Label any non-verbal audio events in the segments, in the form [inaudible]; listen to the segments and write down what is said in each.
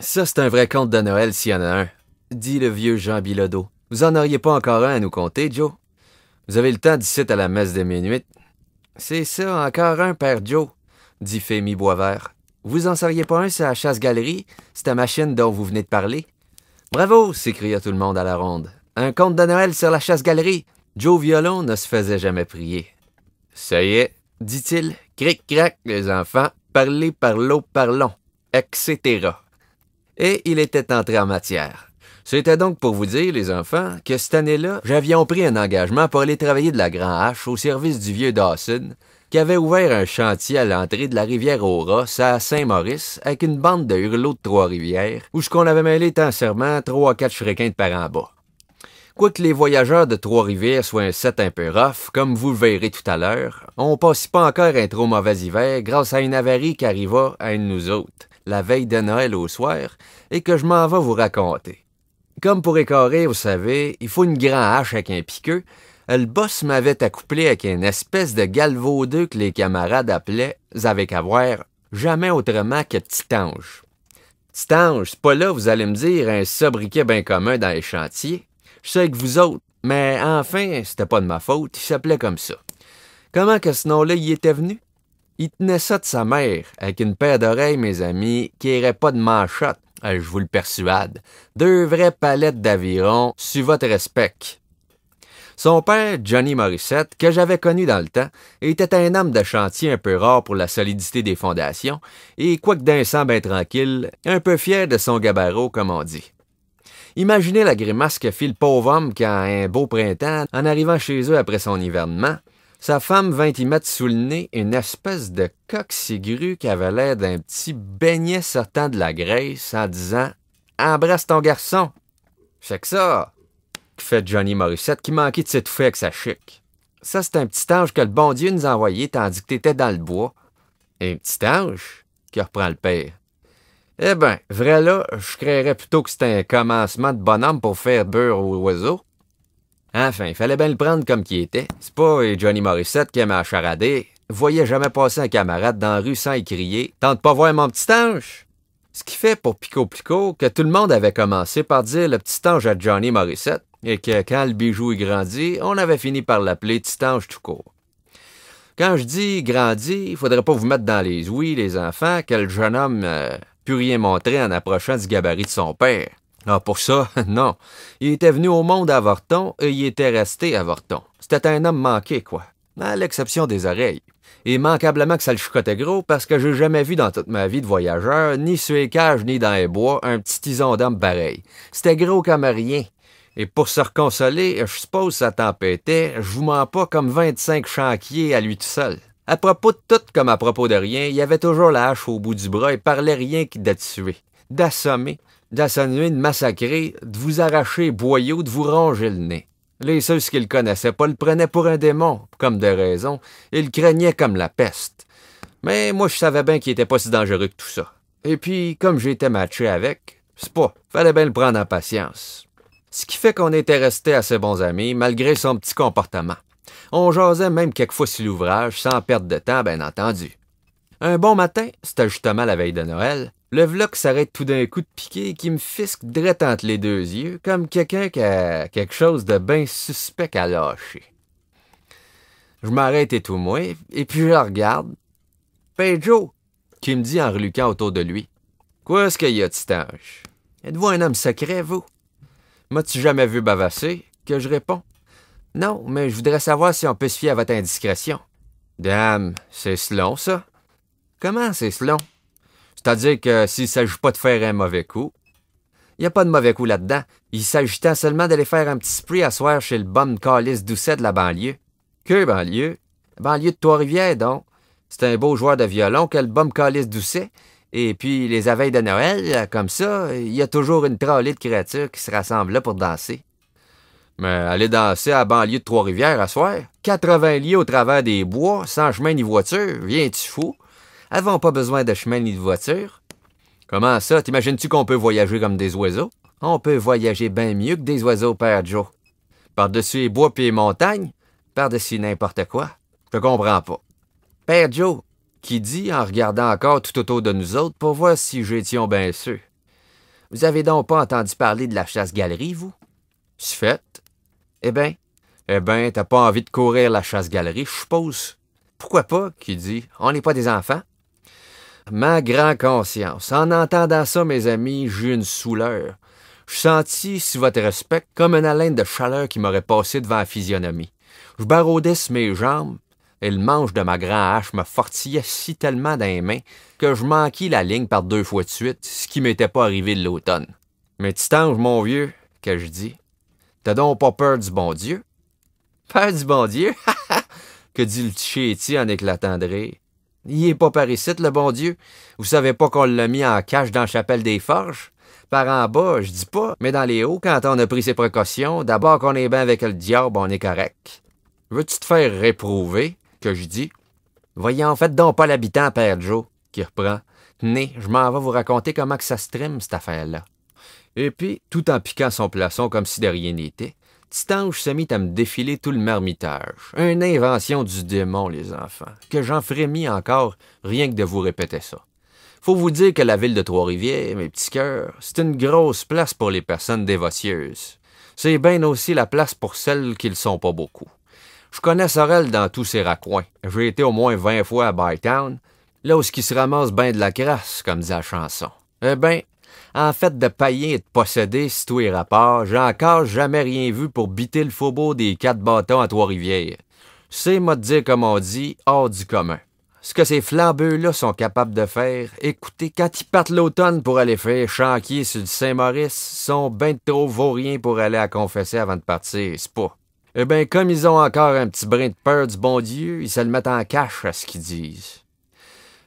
Ça, c'est un vrai conte de Noël s'il y en a un, dit le vieux Jean Bilodeau. Vous en auriez pas encore un à nous compter, Joe? Vous avez le temps d'ici à la messe de minuit. C'est ça, encore un, Père Joe, dit Fémy Boisvert. Vous en seriez pas un, sur la chasse-galerie, c'est la machine dont vous venez de parler. Bravo! s'écria tout le monde à la ronde. Un conte de Noël sur la chasse-galerie! Joe Violon ne se faisait jamais prier. Ça y est, dit-il, cric-crac, les enfants, parler par l'eau parlant, etc. Et il était entré en matière. C'était donc pour vous dire, les enfants, que cette année-là, j'avions pris un engagement pour aller travailler de la Grand Hache au service du vieux Dawson, qui avait ouvert un chantier à l'entrée de la rivière Auras à Saint-Maurice avec une bande de hurlots de Trois-Rivières, où ce qu'on avait mêlé tant serment trois ou quatre de par en bas. Quoique les voyageurs de Trois-Rivières soient un set un peu rough, comme vous le verrez tout à l'heure, on passe pas encore un trop mauvais hiver grâce à une avarie qui arriva à une nous autres, la veille de Noël au soir, et que je m'en vais vous raconter. Comme pour écorer, vous savez, il faut une grande hache avec un piqueux, euh, le boss m'avait accouplé avec une espèce de galvaudeux que les camarades appelaient, avec voir, jamais autrement que titange ».« Titange », c'est pas là, vous allez me dire, un sobriquet bien commun dans les chantiers. Je sais que vous autres, mais enfin, c'était pas de ma faute, il s'appelait comme ça. Comment que ce nom-là y était venu? Il tenait ça de sa mère, avec une paire d'oreilles, mes amis, qui irait pas de manchotte, euh, je vous le persuade. Deux vraies palettes d'aviron, sur votre respect. Son père, Johnny Morissette, que j'avais connu dans le temps, était un homme de chantier un peu rare pour la solidité des fondations, et quoique d'un sang bien tranquille, un peu fier de son gabarot, comme on dit. Imaginez la grimace que fit le pauvre homme quand, un beau printemps, en arrivant chez eux après son hivernement, sa femme vint y mettre sous le nez une espèce de coque-sigrue qui avait l'air d'un petit beignet sortant de la graisse en disant Embrasse ton garçon C'est que ça que fait Johnny Morissette qui manquait de s'étouffer avec sa chic. Ça, c'est un petit ange que le bon Dieu nous a envoyé tandis que t'étais dans le bois. Un petit ange qui reprend le père. Eh bien, vrai là, je créerais plutôt que c'était un commencement de bonhomme pour faire beurre aux oiseaux. Enfin, il fallait bien le prendre comme qui était. C'est pas euh, Johnny Morissette qui aimait à charader. Voyait jamais passer un camarade dans la rue sans y crier « Tente pas voir mon petit ange! » Ce qui fait pour Pico Pico que tout le monde avait commencé par dire le petit ange à Johnny Morissette et que quand le bijou y grandit, on avait fini par l'appeler petit ange tout court. Quand je dis grandit, il faudrait pas vous mettre dans les ouïes, les enfants, quel jeune homme... Euh, rien montrer en approchant du gabarit de son père. Ah, pour ça, [laughs] non. Il était venu au monde à Vorton et il était resté à Vorton. C'était un homme manqué, quoi. À l'exception des oreilles. Et manquablement que ça le chicotait gros parce que j'ai jamais vu dans toute ma vie de voyageur, ni sur les cages, ni dans les bois, un petit tison d'homme pareil. C'était gros comme rien. Et pour se reconsoler, je suppose ça tempêtait, je vous mens pas comme 25 chanquiers à lui tout seul. À propos de tout comme à propos de rien, il y avait toujours la hache au bout du bras et parlait rien que d'être tué. d'assommer, d'assommer, de massacrer, de vous arracher boyaux, de vous ronger le nez. Les seuls qu'il connaissait pas le prenaient pour un démon, comme de raison, et le craignaient comme la peste. Mais moi, je savais bien qu'il était pas si dangereux que tout ça. Et puis, comme j'étais matché avec, c'est pas, fallait bien le prendre en patience. Ce qui fait qu'on était resté à ses bons amis, malgré son petit comportement. On jasait même quelquefois sur l'ouvrage, sans perdre de temps, bien entendu. Un bon matin, c'était justement la veille de Noël, le vlog s'arrête tout d'un coup de piqué qui me fisque drette entre les deux yeux, comme quelqu'un qui a quelque chose de bien suspect à lâcher. Je m'arrête et tout moi, et puis je regarde. regarde. Ben, Joe, qui me dit en reluquant autour de lui. Quoi est-ce qu'il y a, de Titange? Êtes-vous un homme secret, vous? M'as-tu jamais vu bavasser? Que je réponds. Non, mais je voudrais savoir si on peut se fier à votre indiscrétion. Dame, c'est selon, ça? Comment c'est selon? C'est-à-dire que s'il ne s'agit pas de faire un mauvais coup, il n'y a pas de mauvais coup là-dedans. Il s'agit tant seulement d'aller faire un petit spree à soir chez le bon Calis Doucet de la banlieue. Que banlieue? Banlieue de Trois-Rivières, donc. C'est un beau joueur de violon que le bon Calis Doucet. Et puis, les aveilles de Noël, comme ça, il y a toujours une trollée de créatures qui se rassemblent là pour danser. Mais aller danser à banlieue de Trois-Rivières à soir, 80 lits au travers des bois, sans chemin ni voiture, viens-tu fou? Avons pas besoin de chemin ni de voiture. Comment ça? T'imagines-tu qu'on peut voyager comme des oiseaux? On peut voyager bien mieux que des oiseaux, Père Joe. Par-dessus les bois puis les montagnes, par-dessus n'importe quoi. Je comprends pas. Père Joe, qui dit en regardant encore tout autour de nous autres pour voir si j'étais bien sûr. Vous avez donc pas entendu parler de la chasse-galerie, vous? C'est fait. Eh bien, eh ben, t'as pas envie de courir la chasse-galerie, je suppose. Pourquoi pas, qui dit, on n'est pas des enfants. Ma grande conscience, en entendant ça, mes amis, j'ai une souleur. Je sentis, si votre respect, comme une haleine de chaleur qui m'aurait passé devant la physionomie. Je baraudisse mes jambes, et le manche de ma grande hache me fortillait si tellement dans les mains que je manquis la ligne par deux fois de suite, ce qui m'était pas arrivé de l'automne. Mais titange, mon vieux, que je dis, T'as donc pas peur du bon Dieu? Peur du bon Dieu? [laughs] que dit le chéti en éclatant de rire. Il est pas par ici, le bon Dieu. Vous savez pas qu'on l'a mis en cache dans la chapelle des forges? Par en bas, je dis pas, mais dans les hauts, quand on a pris ses précautions, d'abord qu'on est bien avec le diable, on est correct. Veux-tu te faire réprouver? Que je dis. Voyons, faites donc pas l'habitant, Père Joe, qui reprend. Tenez, je m'en vais vous raconter comment que ça se trime, cette affaire-là. Et puis, tout en piquant son plaçon comme si de rien n'était, Titange se mit à me défiler tout le marmitage. Une invention du démon, les enfants, que j'en frémis encore rien que de vous répéter ça. Faut vous dire que la ville de Trois-Rivières, mes petits cœurs, c'est une grosse place pour les personnes dévotieuses. C'est bien aussi la place pour celles qui ne sont pas beaucoup. Je connais Sorel dans tous ses raccoins. J'ai été au moins vingt fois à Bytown, là où ce qui se ramasse bien de la crasse, comme dit la chanson. Eh ben, en fait, de pailler et de posséder, si tout est rapport, j'ai encore jamais rien vu pour biter le faubourg des quatre bâtons à Trois-Rivières. C'est, de dire comme on dit, hors du commun. Ce que ces flambeux-là sont capables de faire, écoutez, quand ils partent l'automne pour aller faire chanquier sur le Saint-Maurice, sont bien trop vauriens pour aller à confesser avant de partir, c'est pas. Eh bien, comme ils ont encore un petit brin de peur du bon Dieu, ils se le mettent en cache à ce qu'ils disent.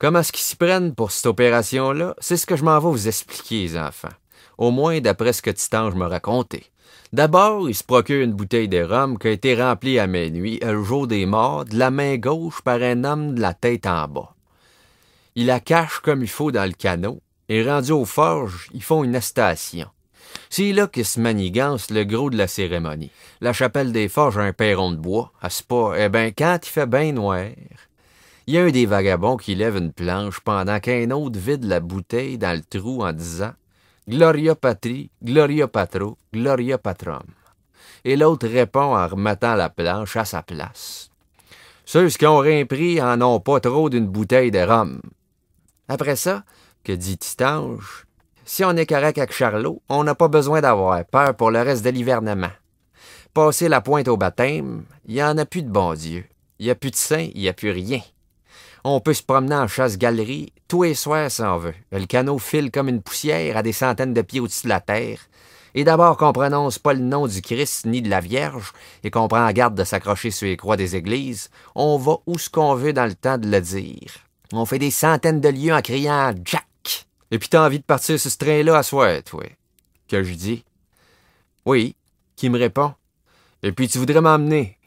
Comment est-ce qu'ils s'y prennent pour cette opération-là? C'est ce que je m'en vais vous expliquer, les enfants. Au moins d'après ce que Titange me racontait. D'abord, il se procure une bouteille de rhum qui a été remplie à minuit, euh, le jour des morts, de la main gauche par un homme de la tête en bas. Il la cache comme il faut dans le canot, et rendu aux forges, ils font une station. C'est là que se manigance le gros de la cérémonie. La chapelle des forges a un perron de bois. À ah, ce pas, eh ben, quand il fait bien noir, il y a un des vagabonds qui lève une planche pendant qu'un autre vide la bouteille dans le trou en disant Gloria patri, gloria patro, gloria patrum. Et l'autre répond en remettant la planche à sa place. Ceux qui ont rien pris en ont pas trop d'une bouteille de rhum. Après ça, que dit Titange, si on est correct avec Charlot, on n'a pas besoin d'avoir peur pour le reste de l'hivernement. Passer la pointe au baptême, il n'y en a plus de bon Dieu. Il n'y a plus de saint, il n'y a plus rien. On peut se promener en chasse-galerie, tous et soirs s'en on veut. Le canot file comme une poussière à des centaines de pieds au-dessus de la terre. Et d'abord qu'on prononce pas le nom du Christ ni de la Vierge, et qu'on prend garde de s'accrocher sur les croix des églises, on va où ce qu'on veut dans le temps de le dire. On fait des centaines de lieux en criant Jack. Et puis t'as envie de partir sur ce train-là à soir, toi. Que je dis. Oui. Qui me répond. Et puis tu voudrais m'emmener.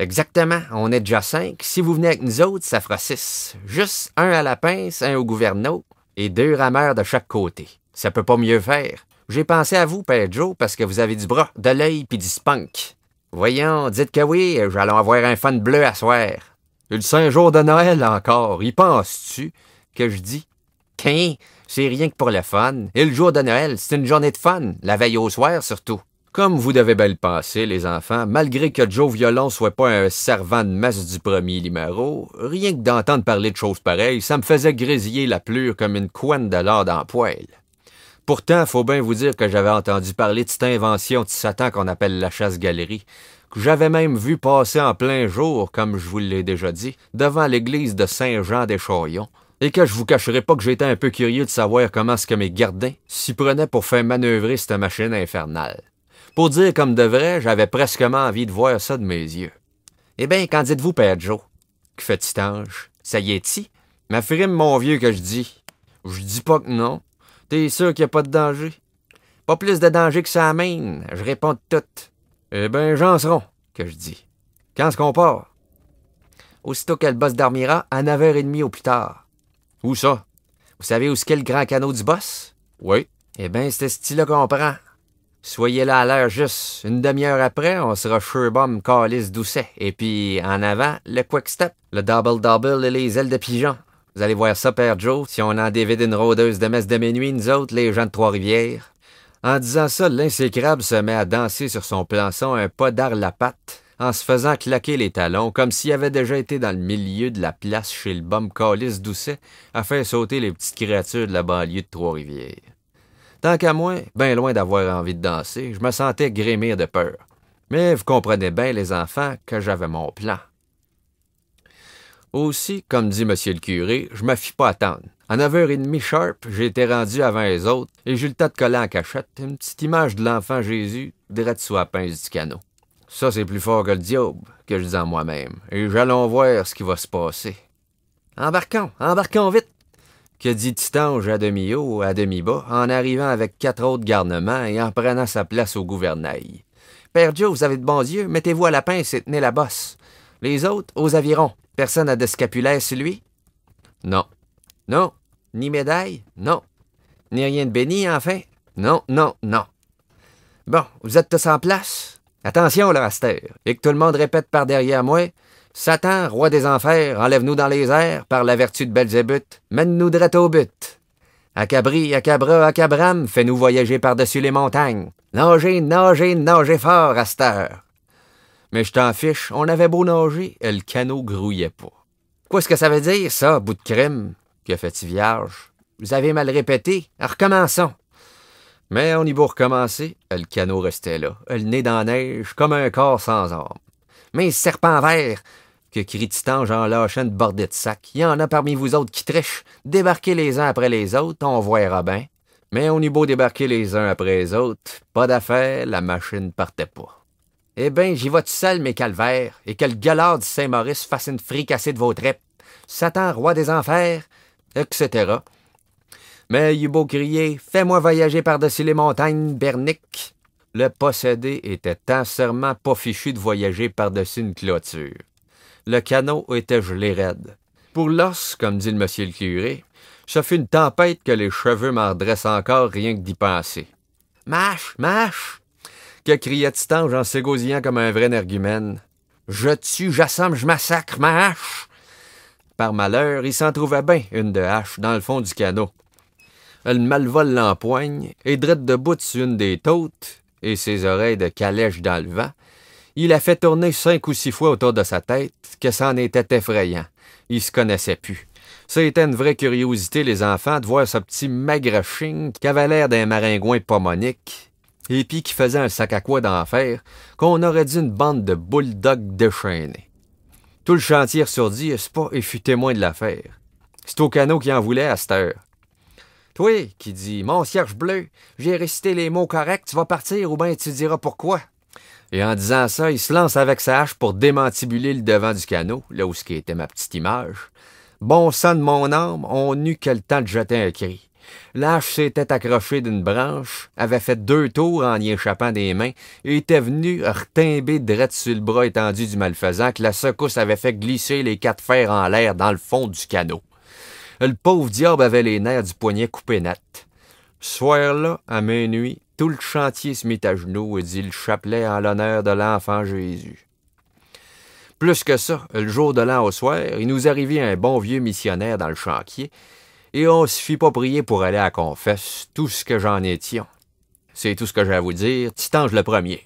Exactement, on est déjà cinq. Si vous venez avec nous autres, ça fera six. Juste un à la pince, un au gouverneau et deux rameurs de chaque côté. Ça peut pas mieux faire. J'ai pensé à vous, Père Joe, parce que vous avez du bras, de l'œil puis du spunk. Voyons, dites que oui, j'allons avoir un fun bleu à soir. le Saint-Jour de Noël encore, y penses-tu que je dis? Tiens, hein? c'est rien que pour le fun. Et le jour de Noël, c'est une journée de fun, la veille au soir surtout. Comme vous devez bien le penser, les enfants, malgré que Joe Violon soit pas un servant de masse du premier Limaro, rien que d'entendre parler de choses pareilles, ça me faisait grésiller la plure comme une couenne de l'or en poêle. Pourtant, faut bien vous dire que j'avais entendu parler de cette invention de Satan qu'on appelle la chasse-galerie, que j'avais même vu passer en plein jour, comme je vous l'ai déjà dit, devant l'église de saint jean des chaillons et que je vous cacherai pas que j'étais un peu curieux de savoir comment ce que mes gardins s'y prenaient pour faire manœuvrer cette machine infernale. Pour dire comme de vrai, j'avais presque envie de voir ça de mes yeux. Eh bien, qu'en dites-vous, Père Joe? Que fait ange Ça y est il Ma frime, mon vieux, que je dis. Je dis pas que non. T'es sûr qu'il n'y a pas de danger? Pas plus de danger que ça amène. Je réponds de tout. Eh ben, j'en seront, que je dis. Quand est-ce qu'on part? Aussitôt le boss dormira, à 9h30 au plus tard. Où ça? Vous savez où est le grand canot du boss? Oui. Eh bien, c'est ce style-là qu'on prend. Soyez là à l'heure juste. Une demi-heure après, on sera bom Calis, Doucet. Et puis, en avant, le Quick Step, le Double Double et les ailes de pigeon. Vous allez voir ça, Père Joe, si on en dévide une rôdeuse de messe de minuit, nous autres, les gens de Trois-Rivières. En disant ça, l'insécrable se met à danser sur son plançon un pas d'art la patte, en se faisant claquer les talons, comme s'il avait déjà été dans le milieu de la place chez le bum Calis Doucet, afin faire sauter les petites créatures de la banlieue de Trois-Rivières. Tant qu'à moi, bien loin d'avoir envie de danser, je me sentais grémir de peur. Mais vous comprenez bien, les enfants, que j'avais mon plan. Aussi, comme dit M. le curé, je me fis pas attendre. À 9h30 sharp, j'étais rendu avant les autres et j'ai le tas de coller en cachette une petite image de l'enfant Jésus de sous la pince du canot. Ça, c'est plus fort que le diable, que je dis en moi-même, et j'allons voir ce qui va se passer. Embarquons, embarquons vite! « Que dit Titange à demi-haut, à demi-bas, en arrivant avec quatre autres garnements et en prenant sa place au gouvernail. Père Joe, vous avez de bons yeux, mettez-vous à la pince et tenez la bosse. Les autres, aux avirons. Personne n'a de scapulaire sur lui? Non. Non. Ni médaille? Non. Ni rien de béni, enfin? Non, non, non. Bon, vous êtes tous en place? Attention, le raster !»« et que tout le monde répète par derrière moi. Satan, roi des enfers, enlève-nous dans les airs par la vertu de Belzébuth, mène-nous droit au but. Acabri, à cabram, fais-nous voyager par-dessus les montagnes. Nagez, nagez, nagez fort à Mais je t'en fiche, on avait beau nager, et le canot grouillait pas. Qu'est-ce que ça veut dire, ça, bout de crime? Que fait-il vierge? Vous avez mal répété. recommençons. Mais on y beau recommencer, le canot restait là, elle nez dans la neige, comme un corps sans âme. Mais serpent vert! que crie Titan, en lâchant une bordée de sac. Il y en a parmi vous autres qui trichent. Débarquez les uns après les autres, on verra bien. Mais on eut beau débarquer les uns après les autres, pas d'affaire, la machine partait pas. Eh ben, j'y vois tout seul, mes calvaires, et que le galard du Saint-Maurice fasse une fricassée de vos trêpes. Satan, roi des enfers, etc. Mais il eut beau crier, fais-moi voyager par-dessus les montagnes, Bernic, le possédé était sincèrement pas fichu de voyager par-dessus une clôture. Le canot était gelé raide. Pour l'os, comme dit le monsieur le curé, ce fut une tempête que les cheveux m'en encore rien que d'y penser. Mâche, mâche! Que criait Titange en s'égosillant comme un vrai nergumène. Je tue, j'assemble, je massacre, mâche !» Par malheur, il s'en trouvait bien une de hache dans le fond du canot. Elle malvole l'empoigne et drette debout sur une des tôtes, et ses oreilles de calèche dans le vent, il a fait tourner cinq ou six fois autour de sa tête, que en était effrayant. Il se connaissait plus. C'était une vraie curiosité, les enfants, de voir ce petit ching qui avait l'air d'un maringouin pomonique, et puis qui faisait un sac à quoi d'enfer, qu'on aurait dit une bande de bulldogs déchaînés. Tout le chantier surdit, pas, et fut témoin de l'affaire. C'est au canot qui en voulait à cette heure. Toi, qui dit Mon cierge bleu, j'ai récité les mots corrects, tu vas partir ou bien tu diras pourquoi. Et en disant ça, il se lance avec sa hache pour démantibuler le devant du canot, là où ce qui était ma petite image. Bon sang de mon âme, on n'eut que le temps de jeter un cri. L'âche s'était accrochée d'une branche, avait fait deux tours en y échappant des mains, et était venue retimber drette sur le bras étendu du malfaisant que la secousse avait fait glisser les quatre fers en l'air dans le fond du canot. Le pauvre diable avait les nerfs du poignet coupés net. soir-là, à minuit, tout le chantier se mit à genoux et dit le chapelet en l'honneur de l'enfant Jésus. Plus que ça, le jour de l'an au soir, il nous arrivait un bon vieux missionnaire dans le chantier, et on se fit pas prier pour aller à confesse tout ce que j'en étions. C'est tout ce que j'ai à vous dire, Titange le premier.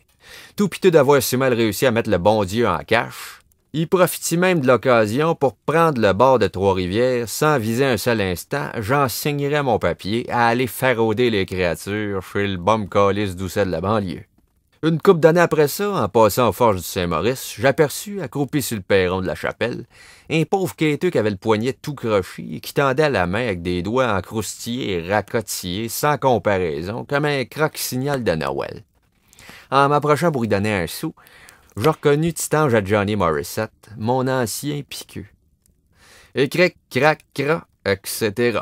Tout piteux d'avoir si mal réussi à mettre le bon Dieu en cache, il profitit même de l'occasion pour prendre le bord de Trois-Rivières sans viser un seul instant. j'enseignerais mon papier à aller farauder les créatures chez le bombe calice doucet de la banlieue. Une coupe d'années après ça, en passant aux forges du Saint-Maurice, j'aperçus, accroupi sur le perron de la chapelle, un pauvre quêteux qui avait le poignet tout crochi et qui tendait la main avec des doigts encroustillés et racotillés, sans comparaison, comme un croque-signal de Noël. En m'approchant pour lui donner un sou, j'ai reconnu Titange à Johnny Morissette, mon ancien piqueux. Et crac, crac, etc.